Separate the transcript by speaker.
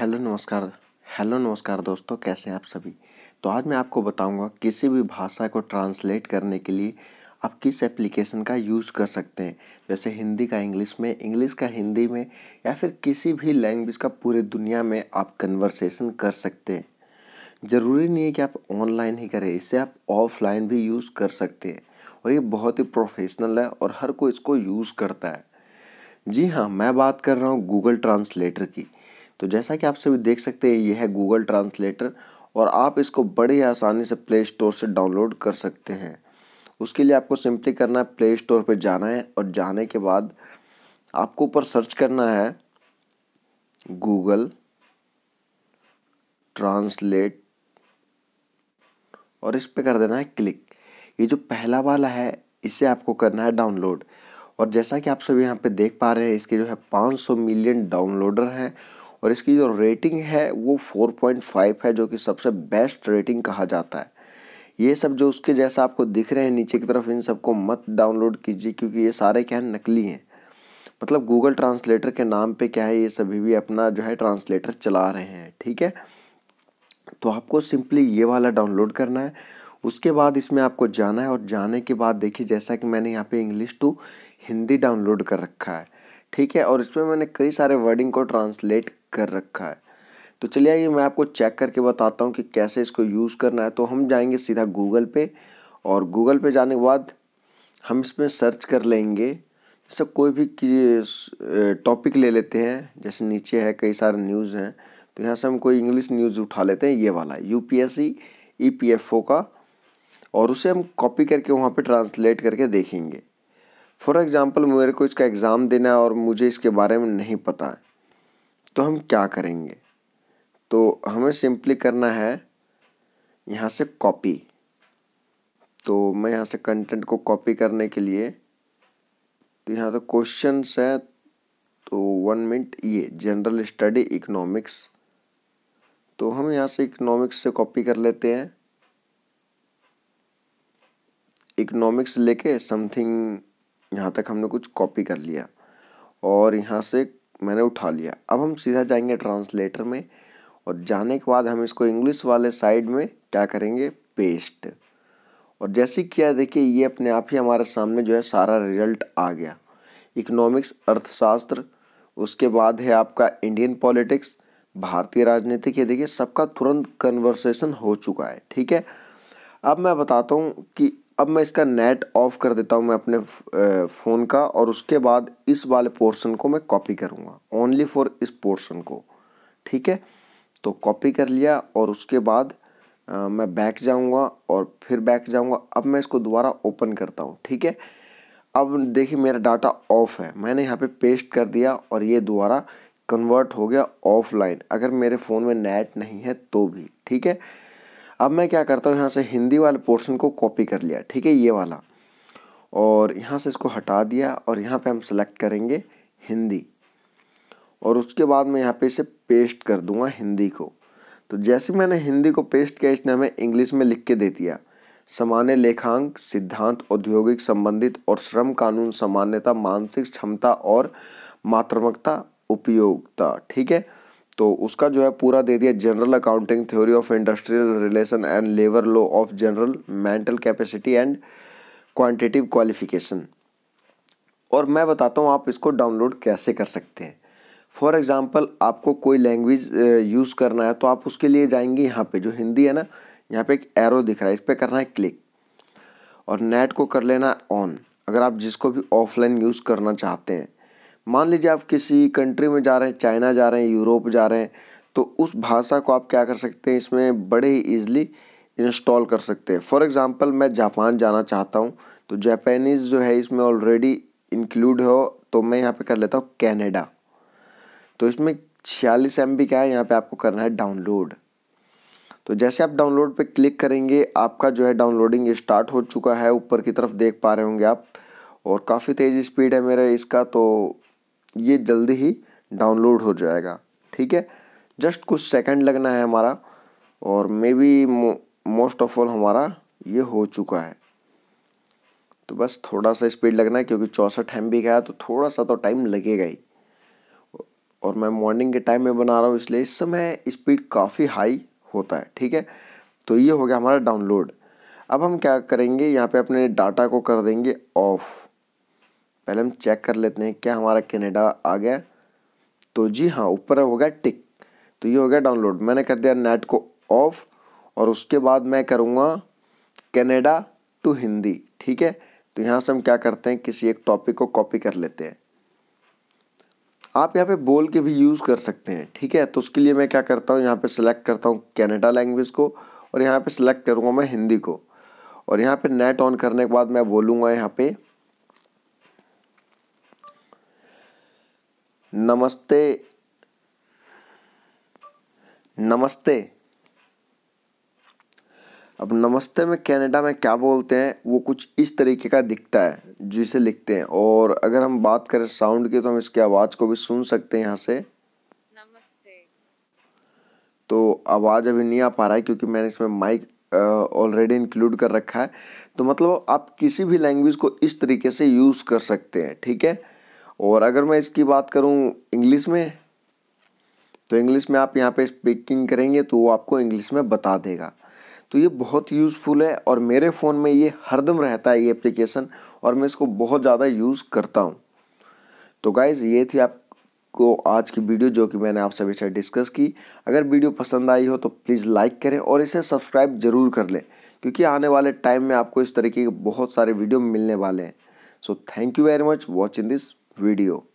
Speaker 1: Hello नमस्कार hello नमस्कार दोस्तों कैसे हैं आप सभी तो आज मैं आपको बताऊंगा किसी भी भाषा को ट्रांसलेट करने के लिए आप किस एप्लीकेशन का यूज़ कर सकते हैं जैसे हिंदी का इंग्लिश में इंग्लिश का हिंदी में या फिर किसी भी लैंग्वेज का पूरे दुनिया में आप कन्वर्सेशन कर सकते हैं ज़रूरी नहीं है कि आप ऑनलाइन ही करें इसे आप ऑफलाइन भी यूज़ कर सकते हैं और ये बहुत ही प्रोफेशनल है और हर कोई इसको यूज़ करता है जी हाँ मैं बात कर रहा हूँ गूगल ट्रांसलेटर की तो जैसा कि आप सभी देख सकते हैं यह है गूगल ट्रांसलेटर और आप इसको बड़ी आसानी से प्ले स्टोर से डाउनलोड कर सकते हैं उसके लिए आपको सिंपली करना है प्ले स्टोर पर जाना है और जाने के बाद आपको ऊपर सर्च करना है गूगल ट्रांसलेट और इस पे कर देना है क्लिक ये जो पहला वाला है इसे आपको करना है डाउनलोड और जैसा कि आप सभी यहाँ पे देख पा रहे हैं इसके जो है 500 मिलियन डाउनलोडर हैं और इसकी जो रेटिंग है वो 4.5 है जो कि सबसे बेस्ट रेटिंग कहा जाता है ये सब जो उसके जैसा आपको दिख रहे हैं नीचे की तरफ इन सबको मत डाउनलोड कीजिए क्योंकि ये सारे क्या है नकली हैं मतलब गूगल ट्रांसलेटर के नाम पे क्या है ये सभी भी अपना जो है ट्रांसलेटर चला रहे हैं ठीक है तो आपको सिंपली ये वाला डाउनलोड करना है उसके बाद इसमें आपको जाना है और जाने के बाद देखिए जैसा कि मैंने यहाँ पे इंग्लिश टू हिंदी डाउनलोड कर रखा है ठीक है और इसमें मैंने कई सारे वर्डिंग को ट्रांसलेट कर रखा है तो चलिए आइए मैं आपको चेक करके बताता हूँ कि कैसे इसको यूज़ करना है तो हम जाएंगे सीधा गूगल पे और गूगल पे जाने के बाद हम इसमें सर्च कर लेंगे जैसे कोई भी टॉपिक ले लेते हैं जैसे नीचे है कई सारे न्यूज़ हैं तो यहाँ से हम कोई इंग्लिश न्यूज़ उठा लेते हैं ये वाला है U P S C E P F O का और उसे हम कॉपी करके वहाँ पर ट्रांसलेट करके देखेंगे फॉर एग्ज़ाम्पल मेरे को इसका एग्ज़ाम देना है और मुझे इसके बारे में नहीं पता है तो हम क्या करेंगे तो हमें सिंपली करना है यहाँ से कॉपी तो मैं यहाँ से कंटेंट को कॉपी करने के लिए तो यहाँ तो क्वेश्चन है तो वन मिनट ये जनरल स्टडी इकोनॉमिक्स तो हम यहाँ से इकोनॉमिक्स से कॉपी कर लेते हैं इकोनॉमिक्स लेके समथिंग यहाँ तक हमने कुछ कॉपी कर लिया और यहाँ से मैंने उठा लिया अब हम सीधा जाएंगे ट्रांसलेटर में और जाने के बाद हम इसको इंग्लिश वाले साइड में क्या करेंगे पेस्ट और जैसे किया देखिए ये अपने आप ही हमारे सामने जो है सारा रिजल्ट आ गया इकोनॉमिक्स अर्थशास्त्र उसके बाद है आपका इंडियन पॉलिटिक्स भारतीय राजनीति के देखिए सबका तुरंत कन्वर्सेशन हो चुका है ठीक है अब मैं बताता हूँ कि अब मैं इसका नेट ऑफ कर देता हूँ मैं अपने फ़ोन का और उसके बाद इस वाले पोर्शन को मैं कॉपी करूँगा ओनली फॉर इस पोर्शन को ठीक है तो कॉपी कर लिया और उसके बाद आ, मैं बैक जाऊँगा और फिर बैक जाऊँगा अब मैं इसको दोबारा ओपन करता हूँ ठीक है अब देखिए मेरा डाटा ऑफ है मैंने यहाँ पे पेस्ट कर दिया और ये दोबारा कन्वर्ट हो गया ऑफलाइन अगर मेरे फ़ोन में नेट नहीं है तो भी ठीक है अब मैं क्या करता हूँ यहाँ से हिंदी वाले पोर्शन को कॉपी कर लिया ठीक है ये वाला और यहाँ से इसको हटा दिया और यहाँ पे हम सेलेक्ट करेंगे हिंदी और उसके बाद मैं यहाँ पे इसे पेस्ट कर दूँगा हिंदी को तो जैसे मैंने हिंदी को पेस्ट किया इसने हमें इंग्लिश में लिख के दे दिया सामान्य लेखांक सिद्धांत औद्योगिक संबंधित और श्रम कानून सामान्यता मानसिक क्षमता और मात्रात्मकता उपयोगता ठीक है तो उसका जो है पूरा दे दिया general accounting theory of industrial relation and labour law of general mental capacity and quantitative qualification और मैं बताता हूँ आप इसको डाउनलोड कैसे कर सकते हैं फॉर एग्ज़ाम्पल आपको कोई लैंग्वेज यूज़ करना है तो आप उसके लिए जाएंगे यहाँ पे जो हिंदी है ना यहाँ पे एक एरो दिख रहा है इस पर करना है क्लिक और नेट को कर लेना ऑन अगर आप जिसको भी ऑफलाइन यूज़ करना चाहते हैं मान लीजिए आप किसी कंट्री में जा रहे हैं चाइना जा रहे हैं यूरोप जा रहे हैं तो उस भाषा को आप क्या कर सकते हैं इसमें बड़े ही ईजिली इंस्टॉल कर सकते हैं फॉर एग्ज़ाम्पल मैं जापान जाना चाहता हूँ तो जापानीज़ जो है इसमें ऑलरेडी इंक्लूड हो तो मैं यहाँ पे कर लेता हूँ कैनेडा तो इसमें छियालीस एम बी का है यहाँ पे आपको करना है डाउनलोड तो जैसे आप डाउनलोड पे क्लिक करेंगे आपका जो है डाउनलोडिंग स्टार्ट हो चुका है ऊपर की तरफ देख पा रहे होंगे आप और काफ़ी तेज़ स्पीड है मेरा इसका तो ये जल्दी ही डाउनलोड हो जाएगा ठीक है जस्ट कुछ सेकंड लगना है हमारा और maybe most of all हमारा ये हो चुका है तो बस थोड़ा सा स्पीड लगना है क्योंकि चौंसठ एम बी का है तो थोड़ा सा तो टाइम लगेगा ही और मैं मॉर्निंग के टाइम में बना रहा हूँ इसलिए इस समय स्पीड काफ़ी हाई होता है ठीक है तो ये हो गया हमारा डाउनलोड अब हम क्या करेंगे यहाँ पे अपने डाटा को कर देंगे ऑफ़ पहले हम चेक कर लेते हैं क्या हमारा कनाडा आ गया तो जी हाँ ऊपर हो गया टिक तो ये हो गया डाउनलोड मैंने कर दिया नेट को ऑफ और उसके बाद मैं करूँगा कनाडा टू हिंदी ठीक है तो यहाँ से हम क्या करते हैं किसी एक टॉपिक को कॉपी कर लेते हैं आप यहाँ पे बोल के भी यूज़ कर सकते हैं ठीक है तो उसके लिए मैं क्या करता हूँ यहाँ पे सिलेक्ट करता हूँ कनाडा लैंग्वेज को और यहाँ पे सिलेक्ट करूँगा मैं हिंदी को और यहाँ पे नेट ऑन करने के बाद मैं बोलूँगा यहाँ पे नमस्ते नमस्ते अब नमस्ते में कनाडा में क्या बोलते हैं वो कुछ इस तरीके का दिखता है जिसे लिखते हैं और अगर हम बात करें साउंड की तो हम इसकी आवाज़ को भी सुन सकते हैं यहाँ से नमस्ते तो आवाज़ अभी नहीं आ पा रहा है क्योंकि मैंने इसमें माइक ऑलरेडी इंक्लूड कर रखा है तो मतलब आप किसी भी लैंग्वेज को इस तरीके से यूज़ कर सकते हैं ठीक है और अगर मैं इसकी बात करूँ इंग्लिश में तो इंग्लिश में आप यहाँ पे स्पीकिंग करेंगे तो वो आपको इंग्लिश में बता देगा तो ये बहुत यूज़फुल है और मेरे फ़ोन में ये हरदम रहता है ये एप्लीकेशन और मैं इसको बहुत ज़्यादा यूज़ करता हूँ तो गाइज़ ये थी आपको आज की वीडियो जो कि मैंने आप सभी से डिस्कस की अगर वीडियो पसंद आई हो तो प्लीज़ लाइक करें और इसे सब्सक्राइब ज़रूर कर लें क्योंकि आने वाले टाइम में आपको इस तरीके के बहुत सारे वीडियो मिलने वाले हैं so thank you very much watching this video.